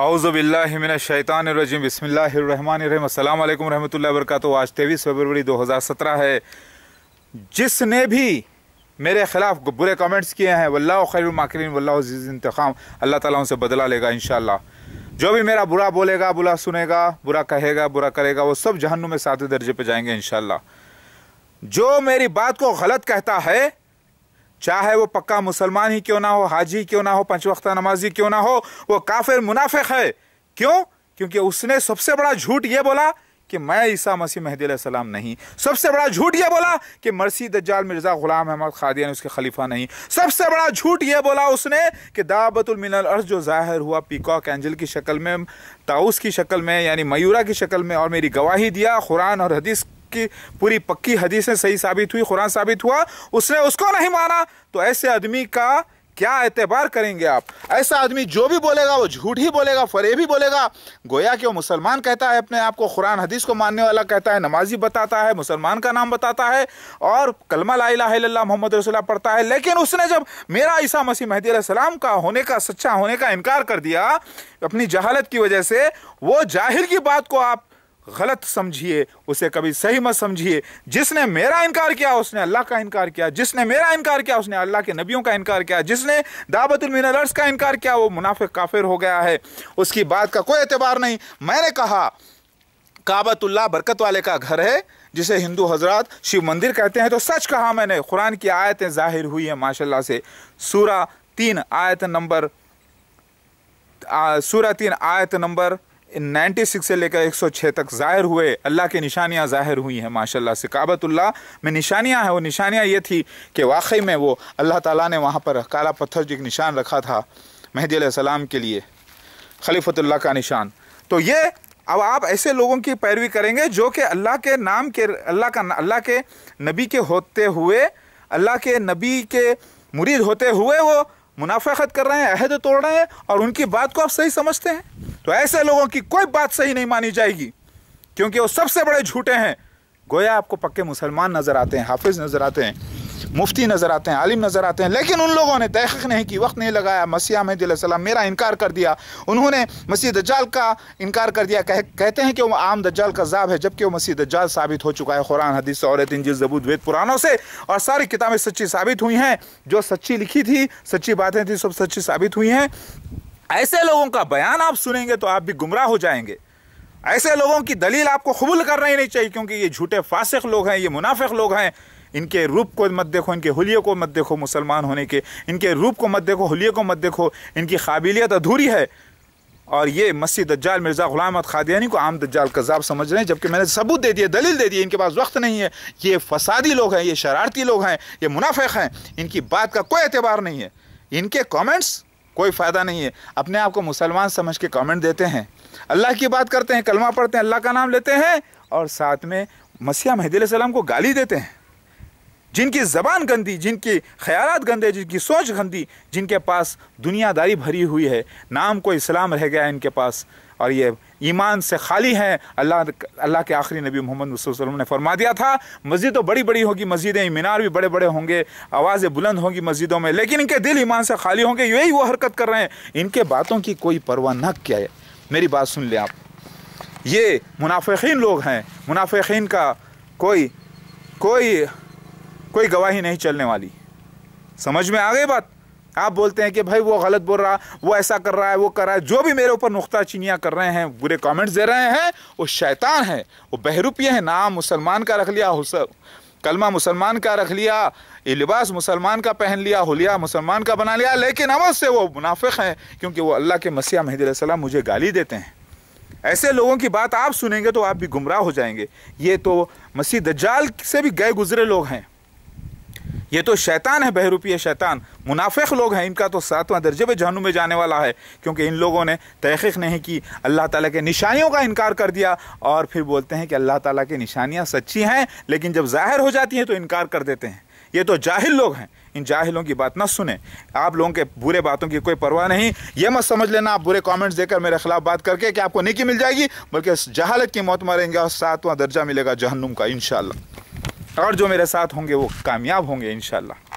اعوذ باللہ من الشیطان الرجیم بسم اللہ الرحمن الرحیم السلام علیکم ورحمت اللہ وبرکاتہ آج تیویس فبروری دو ہزار سترہ ہے جس نے بھی میرے خلاف برے کامنٹس کیے ہیں واللہ خیر الماکرین واللہ عزیز انتخام اللہ تعالیٰ ان سے بدلا لے گا انشاءاللہ جو بھی میرا برا بولے گا برا سنے گا برا کہے گا برا کرے گا وہ سب جہنم میں ساتھ درجے پہ جائیں گے انشاءاللہ جو میری بات کو غلط کہتا ہے چاہے وہ پکا مسلمان ہی کیوں نہ ہو حاجی کیوں نہ ہو پنچ وقتہ نمازی کیوں نہ ہو وہ کافر منافق ہے کیوں کیونکہ اس نے سب سے بڑا جھوٹ یہ بولا کہ میں عیسیٰ مسیح مہدی علیہ السلام نہیں سب سے بڑا جھوٹ یہ بولا کہ مرسی دجال مرزا غلام احمد خادیہ نے اس کے خلیفہ نہیں سب سے بڑا جھوٹ یہ بولا اس نے کہ دعوت المن الارض جو ظاہر ہوا پیکاک اینجل کی شکل میں تاؤس کی شکل میں یعنی میورہ کی شکل میں اور میری گواہی دیا قرآن اور حدیث کی پوری پکی حدیثیں صحیح ثابت ہوئی قرآن ثابت ہوا اس نے اس کو نہیں مانا تو ایسے آدمی کا کیا اعتبار کریں گے آپ ایسا آدمی جو بھی بولے گا وہ جھوٹ ہی بولے گا فریب ہی بولے گا گویا کہ وہ مسلمان کہتا ہے اپنے آپ کو قرآن حدیث کو ماننے والا کہتا ہے نمازی بتاتا ہے مسلمان کا نام بتاتا ہے اور کلمہ لا الہ الا اللہ محمد رسول اللہ پڑھتا ہے لیکن اس نے جب میرا عیسیٰ مسیح مہدی علیہ السلام کا ہونے کا سچا ہونے کا انکار کر دیا اپنی جہالت کی وجہ سے وہ جاہل کی بات کو آپ غلط سمجھیے اسے کبھی صحیح مت سمجھیے جس نے میرا انکار کیا اس نے اللہ کا انکار کیا جس نے میرا انکار کیا اس نے اللہ کے نبیوں کا انکار کیا جس نے دعوت المینرس کا انکار کیا وہ منافق کافر ہو گیا ہے اس کی بات کا کوئی اعتبار نہیں میں نے کہا کابت اللہ برکت والے کا گھر ہے جسے ہندو حضرات شیو مندر کہتے ہیں تو سچ کہا میں نے قرآن کی آیتیں ظاہر ہوئی ہیں ماشاءاللہ سے سورہ تین آیت نمبر سورہ تین آیت نمبر نائنٹی سکس سے لے کر ایک سو چھ تک ظاہر ہوئے اللہ کے نشانیاں ظاہر ہوئی ہیں ماشاء اللہ کعبت اللہ میں نشانیاں ہیں وہ نشانیاں یہ تھی کہ واقعی میں وہ اللہ تعالیٰ نے وہاں پر کالا پتھر جو جی ایک نشان رکھا تھا مہدی علیہ السلام کے لیے خلیفۃ اللہ کا نشان تو یہ اب آپ ایسے لوگوں کی پیروی کریں گے جو کہ اللہ کے نام کے اللہ کا اللہ کے نبی کے ہوتے ہوئے اللہ کے نبی کے مرید ہوتے ہوئے وہ منافقت کر رہے ہیں عہد توڑ رہے ہیں اور ان کی بات کو آپ صحیح سمجھتے ہیں تو ایسے لوگوں کی کوئی بات صحیح نہیں مانی جائے گی کیونکہ وہ سب سے بڑے جھوٹے ہیں گویا آپ کو پکے مسلمان نظر آتے ہیں حافظ نظر آتے ہیں مفتی نظر آتے ہیں عالم نظر آتے ہیں لیکن ان لوگوں نے تحقیق نہیں کی وقت نہیں لگایا مسیح محدود میرا انکار کر دیا انہوں نے مسیح دجال کا انکار کر دیا کہتے ہیں کہ وہ عام دجال کا ذاب ہے جبکہ وہ مسیح دجال ثابت ہو چکا ہے قرآن حدیث صور انجیل زبود وید پرانوں سے اور ساری کتابیں سچی ثابت ہوئی ہیں جو سچی لکھی تھی سچی باتیں تھیں سب سچی ثابت ہوئی ہیں ایسے لوگوں کا بیان آپ سنیں گے تو آپ بھی گمراہ ہو جائیں گے ایسے لوگوں کی دلیل آپ کو قبول کرنا ہی نہیں چاہیے کیونکہ یہ جھوٹے فاسق لوگ ہیں یہ منافق لوگ ہیں ان کے روپ کو مت دیکھو ان کے حلیے کو مت دیکھو مسلمان ہونے کے ان کے روپ کو مت دیکھو حلیے کو مت دیکھو ان کی قابلیت ادھوری ہے اور یہ مسیح دجال مرزا غلامت خادیانی کو عام دجال کذاب سمجھ رہے ہیں جبکہ میں نے ثبوت دے دیے دلیل دے دی ان کے پاس وقت نہیں ہے یہ فسادی لوگ ہیں یہ شرارتی لوگ ہیں یہ منافق ہیں ان کی بات کا کوئی اعتبار نہیں ہے ان کے کامنٹس کوئی فائدہ نہیں ہے اپنے آپ کو مسلمان سمجھ کے کامنٹ دیتے ہیں اللہ کی بات کرتے ہیں کلمہ پڑھتے ہیں اللہ کا نام لیتے ہیں اور ساتھ میں مسیح مہدی علیہ السلام کو گالی دیتے ہیں جن کی زبان گندی جن کی خیالات گندے جن کی سوچ گندی جن کے پاس دنیا داری بھری ہوئی ہے نام کو اسلام رہ گیا ہے ان کے پاس اور یہ ایمان سے خالی ہیں اللہ اللہ کے آخری نبی محمد صلی اللہ علیہ وسلم نے فرما دیا تھا مسجد تو بڑی بڑی ہوگی مسجدیں مینار بھی بڑے بڑے ہوں گے آوازیں بلند ہوں گی مسجدوں میں لیکن ان کے دل ایمان سے خالی ہوں گے یہی وہ حرکت کر رہے ہیں ان کے باتوں کی کوئی پرواہ نہ کیا ہے میری بات سن لیں آپ یہ منافقین لوگ ہیں منافقین کا کوئی کوئی کوئی گواہی نہیں چلنے والی سمجھ میں آ گئی بات آپ بولتے ہیں کہ بھائی وہ غلط بول رہا وہ ایسا کر رہا ہے وہ کر رہا ہے جو بھی میرے اوپر نقطہ چینیاں کر رہے ہیں برے کامنٹس دے رہے ہیں وہ شیطان ہیں وہ بہروپی ہیں نام مسلمان کا رکھ لیا حسن کلمہ مسلمان کا رکھ لیا لباس مسلمان کا پہن لیا ہولیا مسلمان کا بنا لیا لیکن عمل سے وہ منافق ہیں کیونکہ وہ اللہ کے مسیح محدود علیہ السلام مجھے گالی دیتے ہیں ایسے لوگوں کی بات آپ سنیں گے تو آپ بھی گمراہ ہو جائیں گے یہ تو مسیح دجال سے بھی گئے گزرے لوگ ہیں یہ تو شیطان ہے بہروپی شیطان منافق لوگ ہیں ان کا تو ساتواں درجے پہ جہنم میں جانے والا ہے کیونکہ ان لوگوں نے تحقیق نہیں کی اللہ تعالیٰ کے نشانیوں کا انکار کر دیا اور پھر بولتے ہیں کہ اللہ تعالیٰ کی نشانیاں سچی ہیں لیکن جب ظاہر ہو جاتی ہیں تو انکار کر دیتے ہیں یہ تو جاہل لوگ ہیں ان جاہلوں کی بات نہ سنیں آپ لوگوں کے برے باتوں کی کوئی پرواہ نہیں یہ مت سمجھ لینا آپ برے کامنٹس دے کر میرے خلاف بات کر کے کہ آپ کو نیکی مل جائے گی بلکہ جہالت کی موت مریں گے اور ساتواں درجہ ملے گا جہنم کا انشاءاللہ اور جو میرے ساتھ ہوں گے وہ کامیاب ہوں گے انشاءاللہ